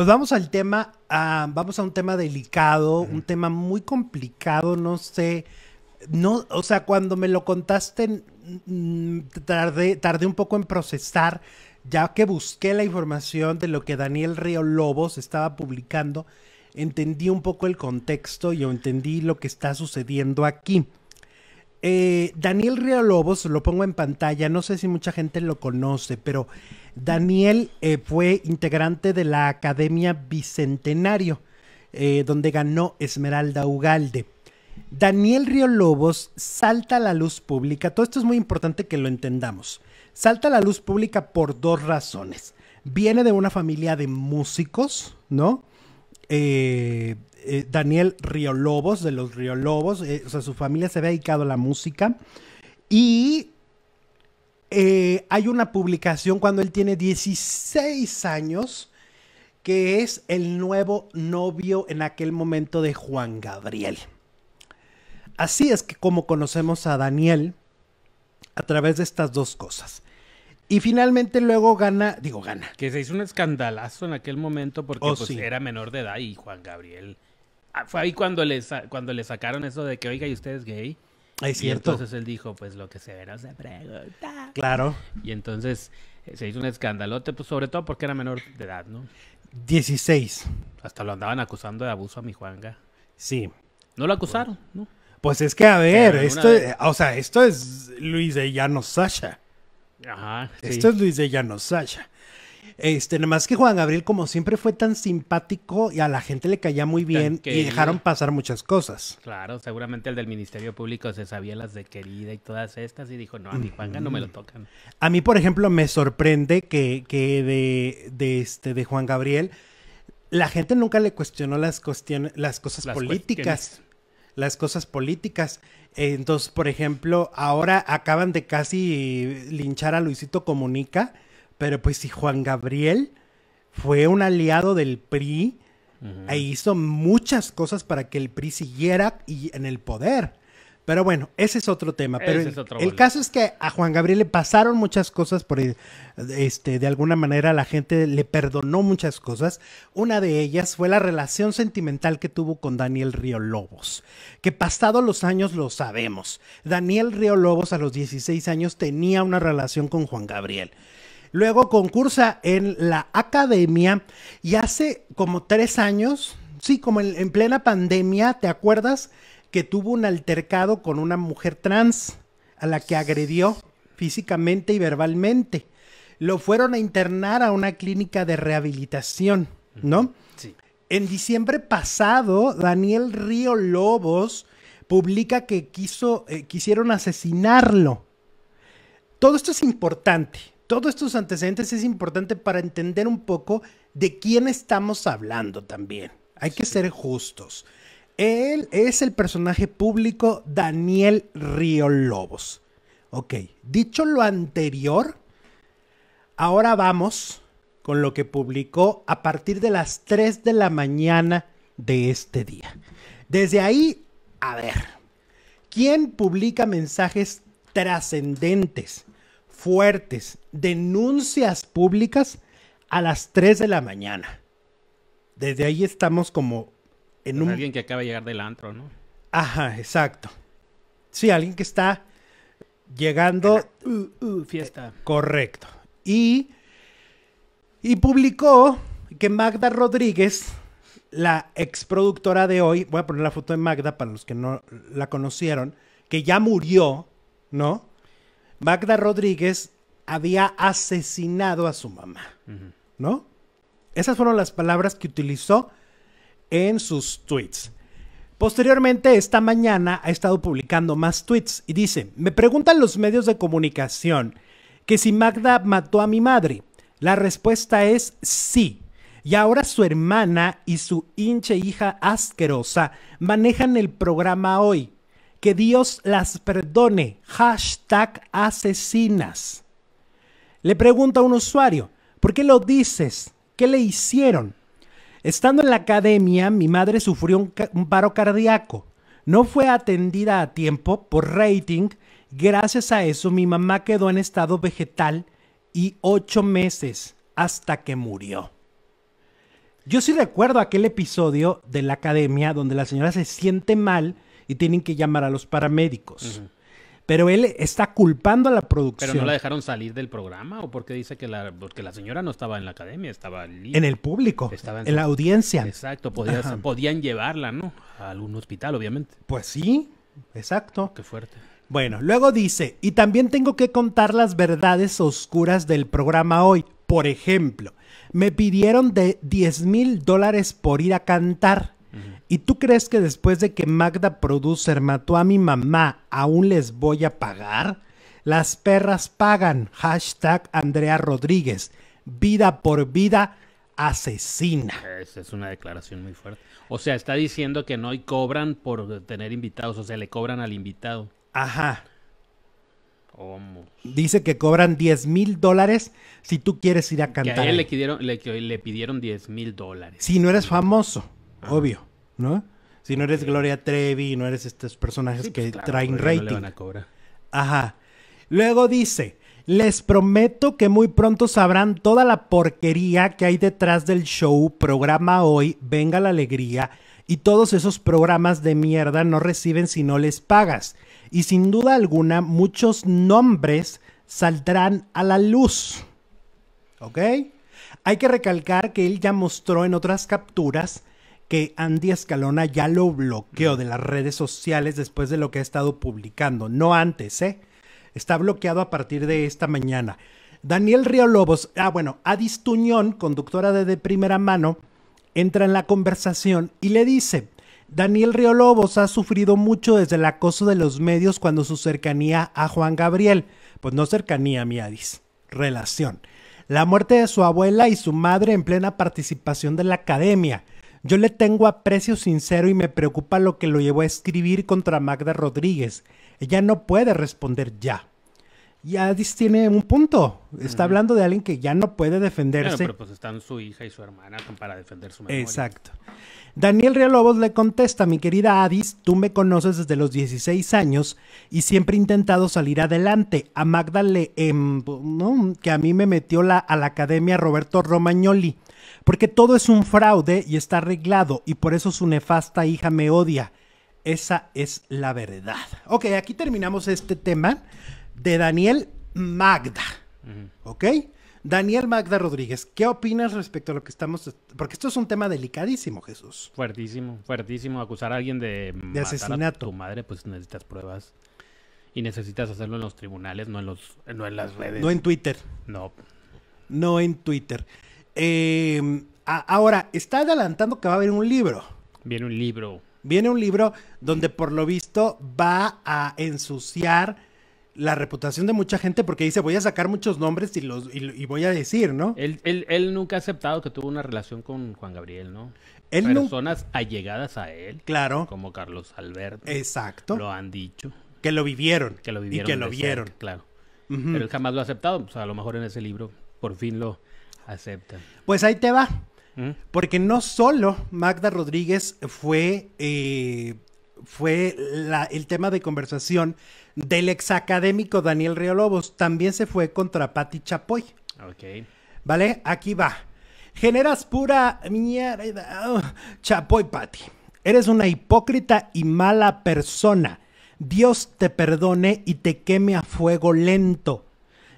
Pues vamos al tema, ah, vamos a un tema delicado, un tema muy complicado, no sé, no, o sea, cuando me lo contaste, tardé, tardé un poco en procesar, ya que busqué la información de lo que Daniel Río Lobos estaba publicando, entendí un poco el contexto y entendí lo que está sucediendo aquí. Eh, Daniel Río Lobos, lo pongo en pantalla, no sé si mucha gente lo conoce, pero Daniel eh, fue integrante de la Academia Bicentenario, eh, donde ganó Esmeralda Ugalde. Daniel Río Lobos salta a la luz pública, todo esto es muy importante que lo entendamos, salta a la luz pública por dos razones. Viene de una familia de músicos, ¿no? Eh, eh, Daniel Riolobos, de los Riolobos, eh, o sea, su familia se había dedicado a la música. Y hay una publicación cuando él tiene 16 años, que es el nuevo novio en aquel momento de Juan Gabriel. Así es que como conocemos a Daniel, a través de estas dos cosas. Y finalmente luego gana, digo gana. Que se hizo un escandalazo en aquel momento porque oh, pues, era menor de edad y Juan Gabriel. Ah, fue ahí cuando le, cuando le sacaron eso de que, oiga, ¿y usted es gay? Es y cierto. entonces él dijo, pues lo que se ve se pregunta. Claro. Y entonces eh, se hizo un escandalote, pues sobre todo porque era menor de edad, ¿no? 16. Hasta lo andaban acusando de abuso a mi Juanga. Sí. No lo acusaron, ¿no? Pues es que, a ver, esto, o sea, esto es Luis de Llano Sasha. Ajá. Esto es Luis de Llanos, Sasha. Este, nada más que Juan Gabriel, como siempre, fue tan simpático y a la gente le caía muy bien y dejaron pasar muchas cosas. Claro, seguramente el del Ministerio Público se sabía las de querida y todas estas y dijo, no, a mi Juanga no me lo tocan. A mí, por ejemplo, me sorprende que, que de, de, este, de Juan Gabriel la gente nunca le cuestionó las, cuestion las cosas políticas las cosas políticas. Entonces, por ejemplo, ahora acaban de casi linchar a Luisito Comunica, pero pues si Juan Gabriel fue un aliado del PRI e hizo muchas cosas para que el PRI siguiera en el poder. Pero bueno, ese es otro tema. Pero el, caso es que a Juan Gabriel le pasaron muchas cosas por este, de alguna manera la gente le perdonó muchas cosas. Una de ellas fue la relación sentimental que tuvo con Daniel Río Lobos, que pasado los años lo sabemos. Daniel Río Lobos a los 16 años tenía una relación con Juan Gabriel. Luego concursa en la academia y hace como tres años, sí, como en plena pandemia, ¿te acuerdas? que tuvo un altercado con una mujer trans a la que agredió físicamente y verbalmente. Lo fueron a internar a una clínica de rehabilitación, ¿no? Sí. En diciembre pasado, Daniel Río Lobos publica que quiso, eh, quisieron asesinarlo. Todo esto es importante, todos estos antecedentes es importante para entender un poco de quién estamos hablando también. Hay que ser justos. Él es el personaje público Daniel Río Lobos. Ok, dicho lo anterior, ahora vamos con lo que publicó a partir de las 3 de la mañana de este día. Desde ahí, a ver, ¿quién publica mensajes trascendentes, fuertes, denuncias públicas a las 3 de la mañana? Desde ahí estamos como Alguien que acaba de llegar del antro, ¿no? Ajá, exacto. Sí, alguien que está llegando... Uh, uh, fiesta. Eh, correcto. Y, y publicó que Magda Rodríguez, la exproductora de hoy, voy a poner la foto de Magda para los que no la conocieron, que ya murió, ¿no? Magda Rodríguez había asesinado a su mamá, ¿no? Esas fueron las palabras que utilizó en sus tweets. Posteriormente, esta mañana ha estado publicando más tweets y dice, me preguntan los medios de comunicación que si Magda mató a mi madre. La respuesta es sí. Y ahora su hermana y su hinche hija asquerosa manejan el programa hoy. Que Dios las perdone. Hashtag asesinas. Le pregunta a un usuario, ¿por qué lo dices? ¿Qué le hicieron? Estando en la academia, mi madre sufrió un, paro cardíaco. No fue atendida a tiempo por rating. Gracias a eso, mi mamá quedó en estado vegetal y ocho meses hasta que murió. Yo sí recuerdo aquel episodio de la academia donde la señora se siente mal y tienen que llamar a los paramédicos pero él está culpando a la producción. ¿Pero no la dejaron salir del programa? ¿O porque dice que la, porque la señora no estaba en la academia, estaba en el público, estaba en, la audiencia? Exacto, podían llevarla, ¿no? A algún hospital, obviamente. Pues sí, exacto. Qué fuerte. Bueno, luego dice, y también tengo que contar las verdades oscuras del programa hoy. Por ejemplo, me pidieron de 10 mil dólares por ir a cantar ¿Y tú crees que después de que Magda Producer mató a mi mamá, aún les voy a pagar? Las perras pagan. Hashtag Andrea Rodríguez. Vida por vida asesina. Esa es una declaración muy fuerte. O sea, está diciendo que no y cobran por tener invitados, o sea, le cobran al invitado. Ajá. Dice que cobran 10 mil dólares si tú quieres ir a cantar. Que a él le pidieron, diez le pidieron 10 mil dólares. Si no eres famoso obvio, ¿no? Si no eres Gloria Trevi, no eres estos personajes pues que traen rating. No Ajá. Luego dice, les prometo que muy pronto sabrán toda la porquería que hay detrás del show, programa hoy, venga la alegría, y todos esos programas de mierda no reciben si no les pagas. Y sin duda alguna, muchos nombres saldrán a la luz. ¿Ok? Hay que recalcar que él ya mostró en otras capturas que Andy Escalona ya lo bloqueó de las redes sociales después de lo que ha estado publicando, no antes, ¿eh? Está bloqueado a partir de esta mañana. Daniel Río Lobos, ah bueno, Adis Tuñón, conductora de De Primera Mano, entra en la conversación y le dice, Daniel Río Lobos ha sufrido mucho desde el acoso de los medios cuando su cercanía a Juan Gabriel, pues no cercanía, mi Adis, relación. La muerte de su abuela y su madre en plena participación de la academia. Yo le tengo aprecio sincero y me preocupa lo que lo llevó a escribir contra Magda Rodríguez. Ella no puede responder ya. Y Addis tiene un punto. Está hablando de alguien que ya no puede defenderse. Claro, pero pues están su hija y su hermana para defender su memoria. Exacto. Daniel Realobos le contesta, mi querida Adis, tú me conoces desde los 16 años y siempre he intentado salir adelante. A Magda le... Em-, que a mí me metió la, a la academia Roberto Romagnoli. Porque todo es un fraude y está arreglado y por eso su nefasta hija me odia. Esa es la verdad. Ok, aquí terminamos este tema de Daniel Magda. ¿Ok? Daniel Magda Rodríguez, ¿qué opinas respecto a lo que estamos? Porque esto es un tema delicadísimo, Jesús. Fuertísimo, fuertísimo. Acusar a alguien de, A tu madre, pues necesitas pruebas. Y necesitas hacerlo en los tribunales, no en, los, las redes. No en Twitter. No. No en Twitter. Em, ahora, está adelantando que va a haber un libro. Viene un libro. Viene un libro donde por lo visto va a ensuciar la reputación de mucha gente porque dice voy a sacar muchos nombres y los voy a decir, ¿no? Él, nunca ha aceptado que tuvo una relación con Juan Gabriel, ¿no? Personas allegadas a él. Claro. Como Carlos Alberto. Exacto. Lo han dicho. Que lo vivieron. Que lo vivieron. Y que lo vieron. claro. Pero él jamás lo ha aceptado. O pues, sea, a lo mejor en ese libro por fin lo acepta. Pues ahí te va. ¿Mm? Porque no solo Magda Rodríguez fue eh, fue el tema de conversación del exacadémico Daniel Río Lobos. También se fue contra Patti Chapoy. Ok. ¿Vale? Aquí va. Generas pura mierda. Oh, Chapoy, Patti. Eres una hipócrita y mala persona. Dios te perdone y te queme a fuego lento.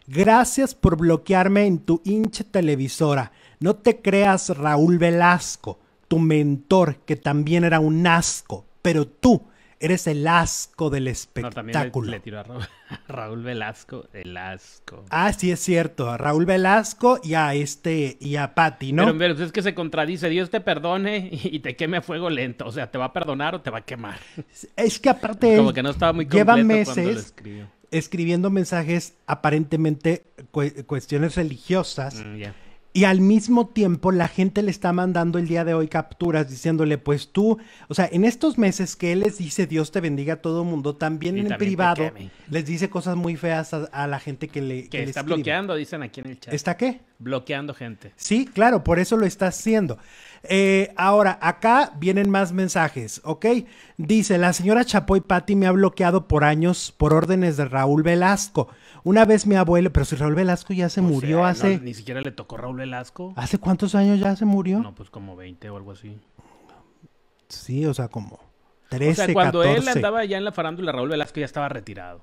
Gracias por bloquearme en tu hinche televisora. No te creas Raúl Velasco, tu mentor, que también era un asco pero tú eres el asco del espectáculo. No, también le, tiro a Raúl, Velasco, el asco. Ah, sí, es cierto, a Raúl Velasco y a este, y a Pati, ¿no? Pero, es que se contradice, Dios te perdone y, te queme a fuego lento, o sea, te va a perdonar o te va a quemar. Es que aparte... Como que no estaba muy Lleva meses escribiendo mensajes aparentemente cuestiones religiosas. Mm, ya, y al mismo tiempo la gente le está mandando el día de hoy capturas diciéndole, pues tú, o sea, en estos meses que él les dice Dios te bendiga a todo mundo, también en privado les dice cosas muy feas a, la gente que le... está bloqueando, dicen aquí en el chat. ¿Está qué? Bloqueando gente. Sí, claro, por eso lo está haciendo. Eh, ahora, acá vienen más mensajes, ¿ok? Dice, la señora Chapoy Patti me ha bloqueado por años por órdenes de Raúl Velasco. Una vez mi abuelo, pero si Raúl Velasco ya se pues, murió eh, hace. ni siquiera le tocó Raúl Velasco. ¿Hace cuántos años ya se murió? No, pues como 20 o algo así. Sí, o sea, como 13, O sea, cuando él andaba ya en la farándula, Raúl Velasco ya estaba retirado.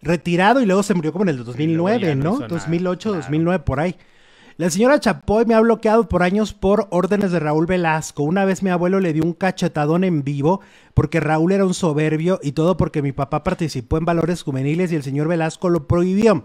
Retirado y luego se murió como en el 2009, ¿no? 2008, 2009, por ahí. La señora Chapoy me ha bloqueado por años por órdenes de Raúl Velasco. Una vez mi abuelo le dio un cachetadón en vivo porque Raúl era un soberbio y todo porque mi papá participó en valores juveniles y el señor Velasco lo prohibió.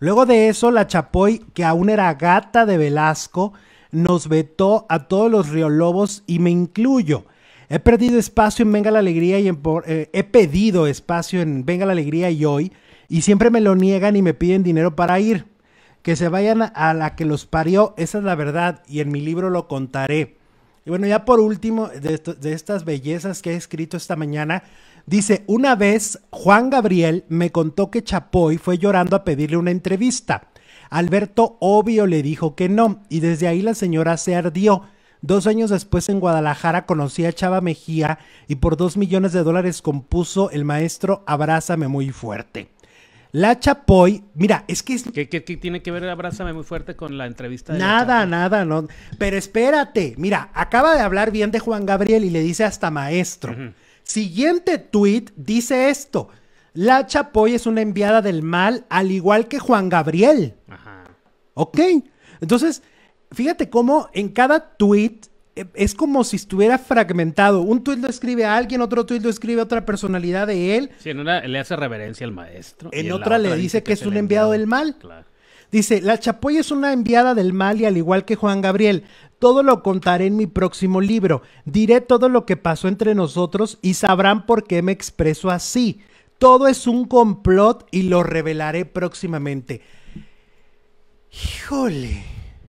Luego de eso, la Chapoy, que aún era gata de Velasco, nos vetó a todos los riolobos y me incluyo. He perdido espacio en Venga la Alegría y eh, he pedido espacio en Venga la Alegría y hoy y siempre me lo niegan y me piden dinero para ir que se vayan a la que los parió, esa es la verdad, y en mi libro lo contaré. Y bueno, ya por último, de, estas bellezas que he escrito esta mañana, dice, una vez Juan Gabriel me contó que Chapoy fue llorando a pedirle una entrevista. Alberto obvio le dijo que no, y desde ahí la señora se ardió. Dos años después en Guadalajara conocí a Chava Mejía y por dos millones de dólares compuso el maestro Abrázame muy fuerte. La Chapoy, mira, es que ¿Qué, tiene que ver Abrázame muy fuerte con la entrevista? nada, nada, no. Pero espérate, mira, acaba de hablar bien de Juan Gabriel y le dice hasta maestro. Siguiente tweet dice esto. La Chapoy es una enviada del mal, al igual que Juan Gabriel. Ajá. Ok. Entonces, fíjate cómo en cada tweet eh, es como si estuviera fragmentado. Un tuit lo escribe a alguien, otro tuit lo escribe a otra personalidad de él. Sí, en una le hace reverencia al maestro. En, otra, le dice que, es un enviado, del mal. Dice, la Chapoy es una enviada del mal y al igual que Juan Gabriel, todo lo contaré en mi próximo libro. Diré todo lo que pasó entre nosotros y sabrán por qué me expreso así. Todo es un complot y lo revelaré próximamente. Híjole.